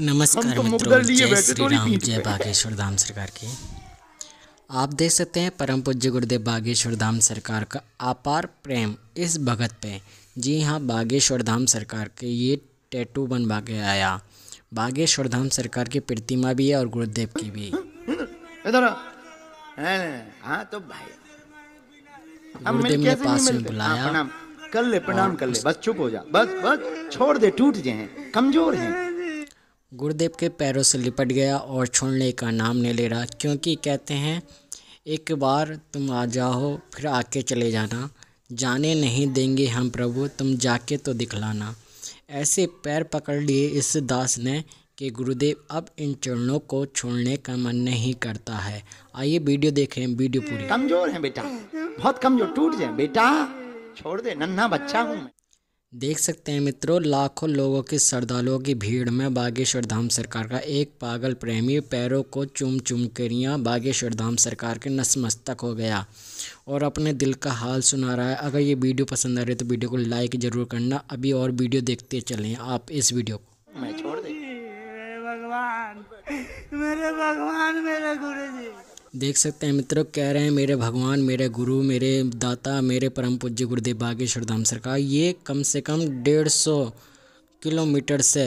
नमस्कार तो मित्रों जय श्री राम जय बागेश्वर धाम सरकार की आप देख सकते हैं परम पूज्य गुरुदेव बागेश्वर धाम सरकार का अपार प्रेम इस भगत पे जी हाँ बागेश्वर धाम सरकार के ये टैटू बनवा के आया बागेश्वर धाम सरकार की प्रतिमा भी है और गुरुदेव की भी हाँ तो भाई गुरुदेव ने पास में हाँ, बुलाया कर ले प्रणाम कर ले बस चुप हो जा बस बस छोड़ दे टूट जाए कमजोर हैं गुरुदेव के पैरों से लिपट गया और छोड़ने का नाम नहीं ले रहा क्योंकि कहते हैं एक बार तुम आ जाओ फिर आके चले जाना जाने नहीं देंगे हम प्रभु तुम जाके तो दिखलाना ऐसे पैर पकड़ लिए इस दास ने कि गुरुदेव अब इन चरणों को छोड़ने का मन नहीं करता है आइए वीडियो देखें वीडियो पूरी कमजोर है बेटा बहुत कमजोर टूट जाए बेटा छोड़ दे नन्हा बच्चा हूँ देख सकते हैं मित्रों लाखों लोगों की श्रद्धालुओं की भीड़ में बागेश्वर धाम सरकार का एक पागल प्रेमी पैरों को चुम चुम करियाँ बागेश्वर धाम सरकार के नसमस्तक हो गया और अपने दिल का हाल सुना रहा है अगर ये वीडियो पसंद आ रही है तो वीडियो को लाइक ज़रूर करना अभी और वीडियो देखते चलें आप इस वीडियो को मैं छोड़ दे भगवान मेरे भगवान मेरे गुरु जी देख सकते हैं मित्रों कह रहे हैं मेरे भगवान मेरे गुरु मेरे दाता मेरे परम पूज्य गुरुदेव बागेश्वर धाम सरकार ये कम से कम डेढ़ सौ किलोमीटर से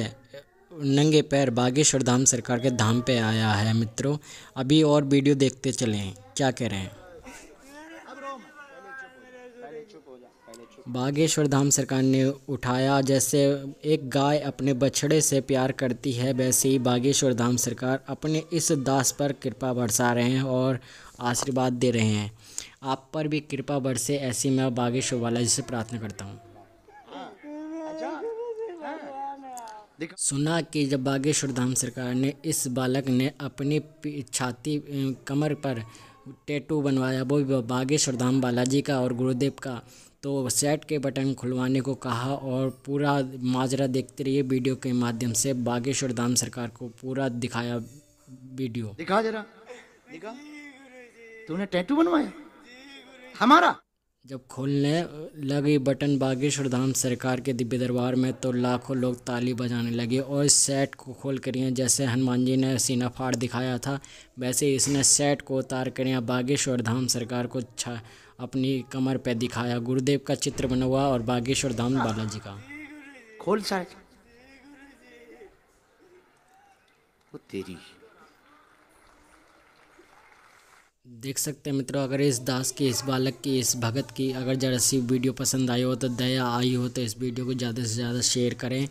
नंगे पैर बागेश्वर धाम सरकार के धाम पे आया है मित्रों अभी और वीडियो देखते चलें क्या कह रहे हैं बागेश्वर धाम सरकार ने उठाया जैसे एक गाय अपने बछड़े से प्यार करती है वैसे ही बागेश्वर धाम सरकार अपने इस दास पर कृपा बरसा रहे हैं और आशीर्वाद दे रहे हैं आप पर भी कृपा बरसे ऐसी मैं बागेश्वर वाला जी से प्रार्थना करता हूँ सुना कि जब बागेश्वर धाम सरकार ने इस बालक ने अपनी छाती कमर पर टैटू बनवाया वो भी बागेश्वर धाम बालाजी का और गुरुदेव का तो सेट के बटन खुलवाने को कहा और पूरा माजरा देखते रहिए वीडियो के माध्यम से बागेश्वर धाम सरकार को पूरा दिखाया वीडियो दिखा जरा दिखा तूने टैटू बनवाया हमारा जब खोलने लगी बटन बागेश्वर धाम सरकार के दिव्य दरबार में तो लाखों लोग ताली बजाने लगे और इस सेट को खोल कर जैसे हनुमान जी ने सीना फाड़ दिखाया था वैसे इसने सेट को उतार कर बागेश्वर धाम सरकार को अपनी कमर पर दिखाया गुरुदेव का चित्र बना हुआ और बागेश्वर धाम बालाजी का खोल सेट वो तेरी देख सकते हैं मित्रों अगर इस दास की इस बालक की इस भगत की अगर जरा सी वीडियो पसंद आई हो तो दया आई हो तो इस वीडियो को ज़्यादा से ज़्यादा शेयर करें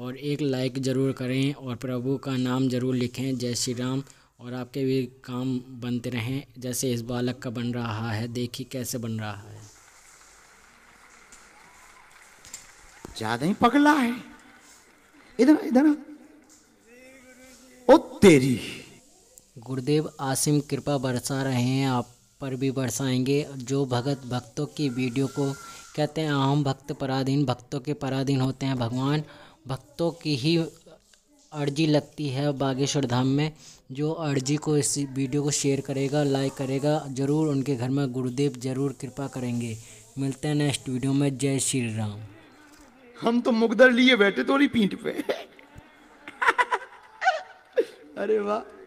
और एक लाइक ज़रूर करें और प्रभु का नाम ज़रूर लिखें जय श्री राम और आपके भी काम बनते रहें जैसे इस बालक का बन रहा है देखिए कैसे बन रहा है ज़्यादा ही पगला है इधर इधर ओ तेरी गुरुदेव आसिम कृपा बरसा रहे हैं आप पर भी बरसाएंगे जो भगत भक्तों की वीडियो को कहते हैं अहम भक्त पराधीन भक्तों के पराधीन होते हैं भगवान भक्तों की ही अर्जी लगती है बागेश्वर धाम में जो अर्जी को इस वीडियो को शेयर करेगा लाइक करेगा ज़रूर उनके घर में गुरुदेव ज़रूर कृपा करेंगे मिलते हैं नेक्स्ट वीडियो में जय श्री राम हम तो मुगदर लिए बैठे थोड़ी तो पीठ पे अरे वाह